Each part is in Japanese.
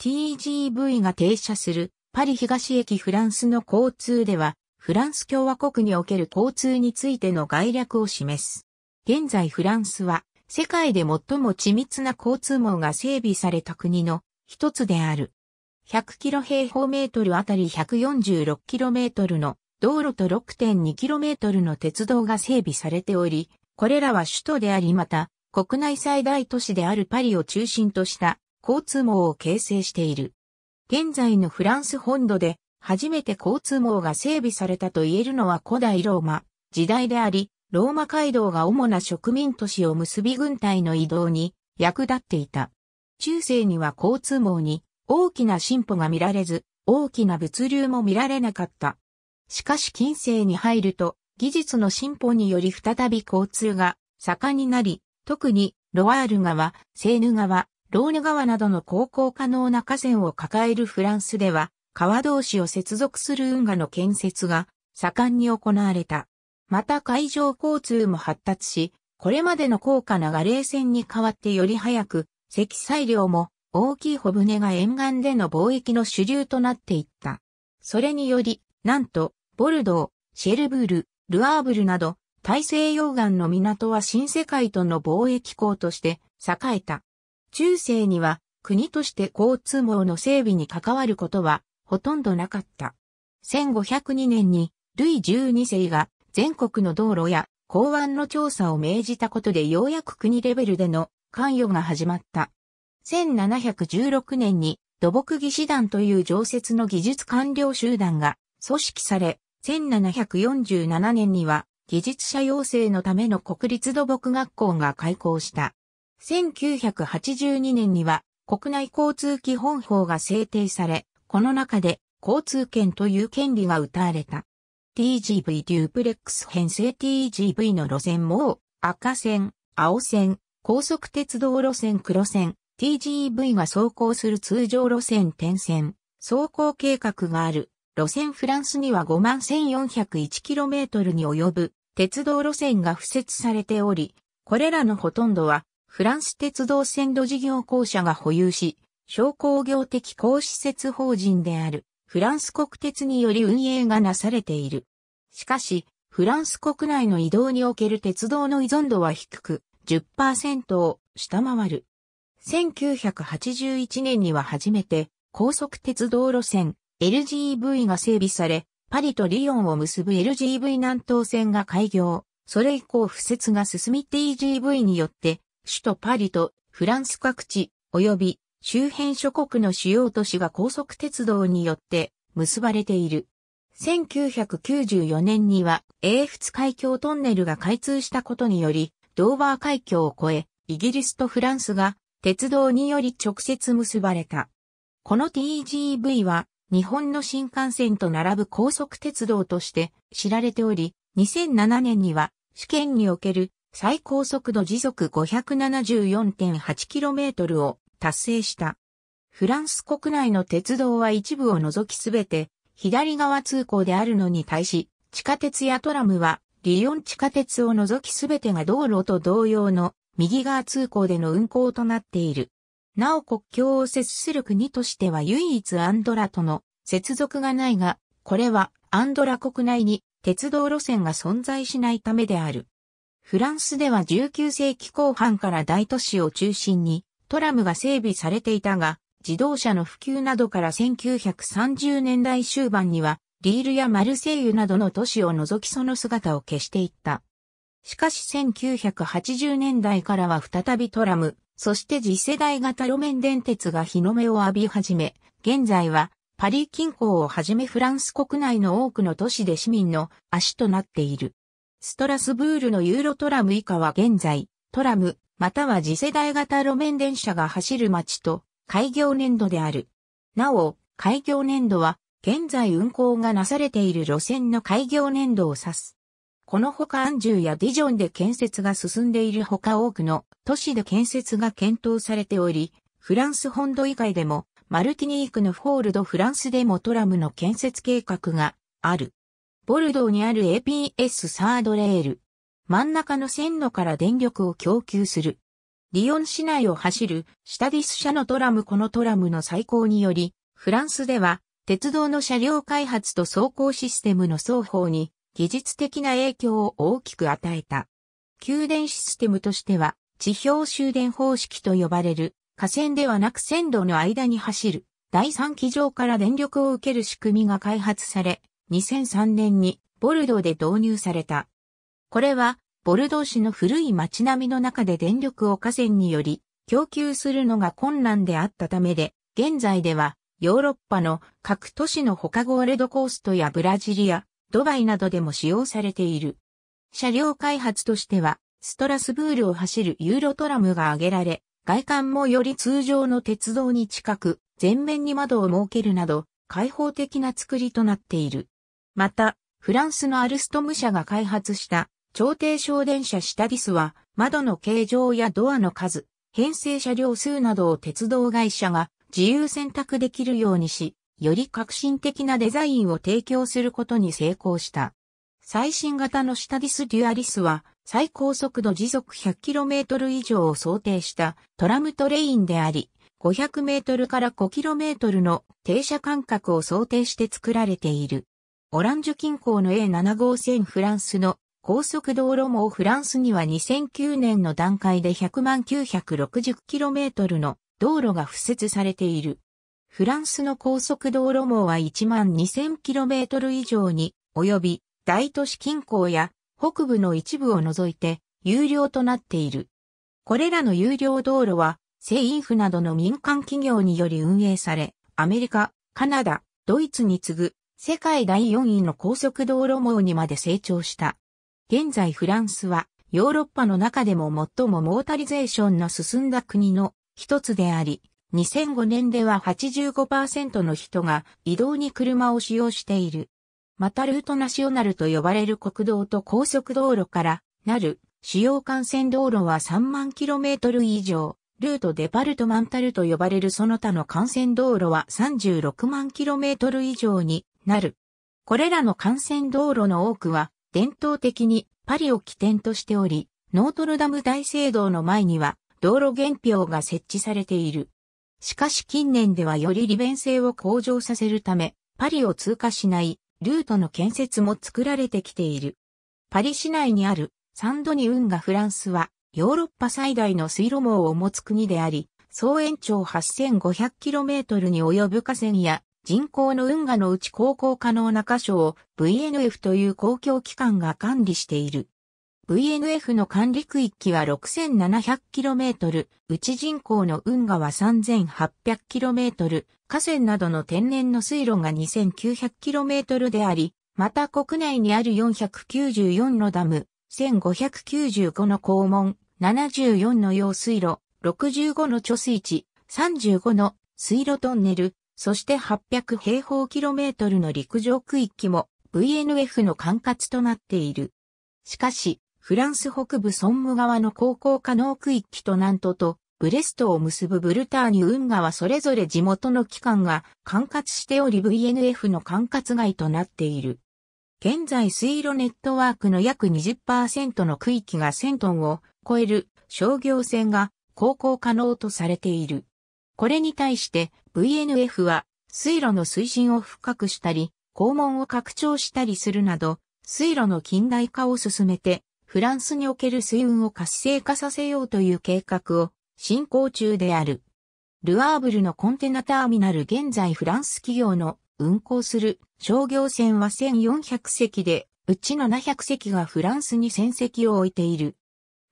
TGV が停車するパリ東駅フランスの交通では、フランス共和国における交通についての概略を示す。現在フランスは、世界で最も緻密な交通網が整備された国の一つである。100キロ平方メートルあたり146キロメートルの道路と6.2キロメートルの鉄道が整備されており、これらは首都でありまた、国内最大都市であるパリを中心とした交通網を形成している。現在のフランス本土で初めて交通網が整備されたと言えるのは古代ローマ時代であり、ローマ街道が主な植民都市を結び軍隊の移動に役立っていた。中世には交通網に大きな進歩が見られず、大きな物流も見られなかった。しかし近世に入ると、技術の進歩により再び交通が盛んになり、特にロワール川、セーヌ川、ローヌ川などの航行可能な河川を抱えるフランスでは、川同士を接続する運河の建設が盛んに行われた。また海上交通も発達し、これまでの高価なガレー船に代わってより早く、積載量も大きい小舟が沿岸での貿易の主流となっていった。それにより、なんと、ボルドー、シェルブール、ルアーブルなど、大西洋岸の港は新世界との貿易港として栄えた。中世には国として交通網の整備に関わることはほとんどなかった。1502年にルイ12世が全国の道路や港湾の調査を命じたことでようやく国レベルでの関与が始まった。1716年に土木技師団という常設の技術官僚集団が組織され、1747年には技術者養成のための国立土木学校が開校した。1982年には国内交通基本法が制定され、この中で交通権という権利が謳われた。TGV デュープレックス編成 TGV の路線も赤線、青線、高速鉄道路線黒線、TGV が走行する通常路線点線、走行計画がある。路線フランスには 51,401km に及ぶ鉄道路線が付設されており、これらのほとんどはフランス鉄道線路事業公社が保有し、商工業的公施設法人であるフランス国鉄により運営がなされている。しかし、フランス国内の移動における鉄道の依存度は低く、10%を下回る。1981年には初めて高速鉄道路線 LGV が整備され、パリとリヨンを結ぶ LGV 南東線が開業。それ以降、不設が進み TGV によって首都パリとフランス各地及び周辺諸国の主要都市が高速鉄道によって結ばれている。1994年には英仏海峡トンネルが開通したことにより、ドーバー海峡を越え、イギリスとフランスが鉄道により直接結ばれた。この TGV は日本の新幹線と並ぶ高速鉄道として知られており、2007年には試験における最高速度時速 574.8km を達成した。フランス国内の鉄道は一部を除きすべて左側通行であるのに対し、地下鉄やトラムはリヨン地下鉄を除きすべてが道路と同様の右側通行での運行となっている。なお国境を接する国としては唯一アンドラとの接続がないが、これはアンドラ国内に鉄道路線が存在しないためである。フランスでは19世紀後半から大都市を中心にトラムが整備されていたが、自動車の普及などから1930年代終盤には、リールやマルセイユなどの都市を除きその姿を消していった。しかし1980年代からは再びトラム、そして次世代型路面電鉄が日の目を浴び始め、現在はパリ近郊をはじめフランス国内の多くの都市で市民の足となっている。ストラスブールのユーロトラム以下は現在、トラム、または次世代型路面電車が走る街と、開業年度である。なお、開業年度は、現在運行がなされている路線の開業年度を指す。このほかアンジューやディジョンで建設が進んでいるほか多くの都市で建設が検討されており、フランス本土以外でも、マルティニークのフォールドフランスでもトラムの建設計画がある。ボルドーにある APS サードレール。真ん中の線路から電力を供給する。リヨン市内を走るシタディス社のトラムこのトラムの再興により、フランスでは鉄道の車両開発と走行システムの双方に技術的な影響を大きく与えた。給電システムとしては地表終電方式と呼ばれる河川ではなく線路の間に走る第三機場から電力を受ける仕組みが開発され、2003年にボルドーで導入された。これは、ボルドー市の古い街並みの中で電力を河川により供給するのが困難であったためで、現在ではヨーロッパの各都市の他ゴールドコーストやブラジリア、ドバイなどでも使用されている。車両開発としては、ストラスブールを走るユーロトラムが挙げられ、外観もより通常の鉄道に近く、前面に窓を設けるなど、開放的な作りとなっている。また、フランスのアルストム社が開発した超低省電車シタディスは窓の形状やドアの数、編成車両数などを鉄道会社が自由選択できるようにし、より革新的なデザインを提供することに成功した。最新型のシタディス・デュアリスは最高速度時速 100km 以上を想定したトラムトレインであり、500メートルから5キロメートルの停車間隔を想定して作られている。オランジュ近郊の A7 号線フランスの高速道路網フランスには2009年の段階で1 0万9 6 0 k m の道路が敷設されている。フランスの高速道路網は 12,000km 万以上に及び大都市近郊や北部の一部を除いて有料となっている。これらの有料道路はセインフなどの民間企業により運営され、アメリカ、カナダ、ドイツに次ぐ世界第4位の高速道路網にまで成長した。現在フランスはヨーロッパの中でも最もモータリゼーションの進んだ国の一つであり、2005年では85%の人が移動に車を使用している。またルートナショナルと呼ばれる国道と高速道路からなる主要幹線道路は3万キロメートル以上、ルートデパルトマンタルと呼ばれるその他の幹線道路は36万キロメートル以上になる。これらの幹線道路の多くは、伝統的にパリを起点としており、ノートルダム大聖堂の前には、道路原表が設置されている。しかし近年ではより利便性を向上させるため、パリを通過しないルートの建設も作られてきている。パリ市内にあるサンドニ運河フランスはヨーロッパ最大の水路網を持つ国であり、総延長 8500km に及ぶ河川や人口の運河のうち航行可能な箇所を VNF という公共機関が管理している。VNF の管理区域は 6700km、うち人口の運河は 3800km、河川などの天然の水路が 2900km であり、また国内にある494のダム、1595の肛門、74の用水路、65の貯水池、35の水路トンネル、そして800平方キロメートルの陸上区域も VNF の管轄となっている。しかし、フランス北部ソンム川の航行可能区域となんとブレストを結ぶブルターニュ運河はそれぞれ地元の機関が管轄しており VNF の管轄外となっている。現在水路ネットワークの約20%の区域が1000トンを超える商業船が航行可能とされている。これに対して VNF は水路の水深を深くしたり、肛門を拡張したりするなど、水路の近代化を進めて、フランスにおける水運を活性化させようという計画を進行中である。ルアーブルのコンテナターミナル現在フランス企業の運航する商業船は1400隻で、うちの700隻がフランスに船籍を置いている。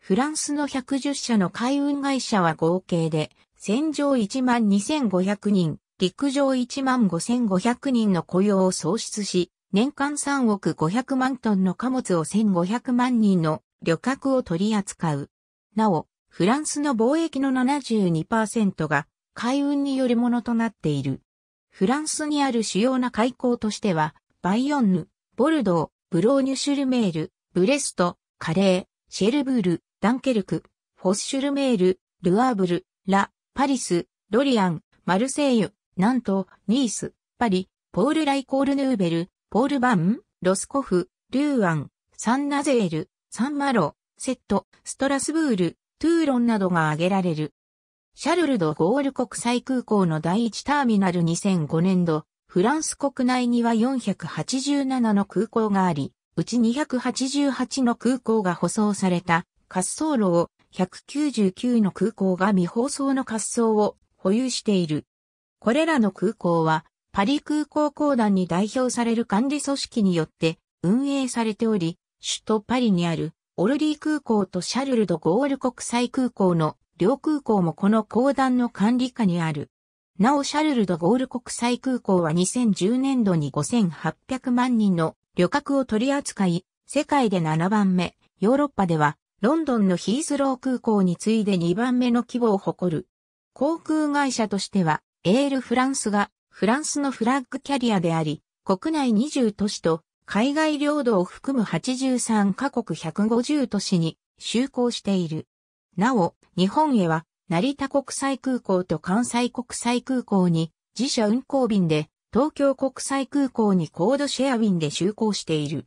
フランスの110社の海運会社は合計で戦場1万2500人、陸上1万5500人の雇用を創出し、年間3億500万トンの貨物を1500万人の旅客を取り扱う。なお、フランスの貿易の72%が海運によるものとなっている。フランスにある主要な海港としては、バイヨンヌ、ボルドー、ブローニュシュルメール、ブレスト、カレー、シェルブール、ダンケルク、フォッシュルメール、ルアーブル、ラ、パリス、ロリアン、マルセイユ、ナント、ニース、パリ、ポール・ライコール・ヌーベル、ポール・バン、ロスコフ、リューアン、サン・ナゼール、サン・マロ、セット、ストラスブール、トゥーロンなどが挙げられる。シャルル・ド・ゴール国際空港の第1ターミナル2005年度、フランス国内には487の空港があり、うち288の空港が舗装された滑走路を199の空港が未放送の滑走を保有している。これらの空港は、パリ空港公団に代表される管理組織によって運営されており、首都パリにあるオルリー空港とシャルルド・ゴール国際空港の両空港もこの公団の管理下にある。なおシャルルド・ゴール国際空港は2010年度に5800万人の旅客を取り扱い、世界で7番目、ヨーロッパではロンドンのヒースロー空港に次いで2番目の規模を誇る。航空会社としては、エールフランスがフランスのフラッグキャリアであり、国内20都市と海外領土を含む83カ国150都市に就航している。なお、日本へは成田国際空港と関西国際空港に自社運航便で東京国際空港にコードシェア便で就航している。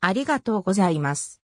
ありがとうございます。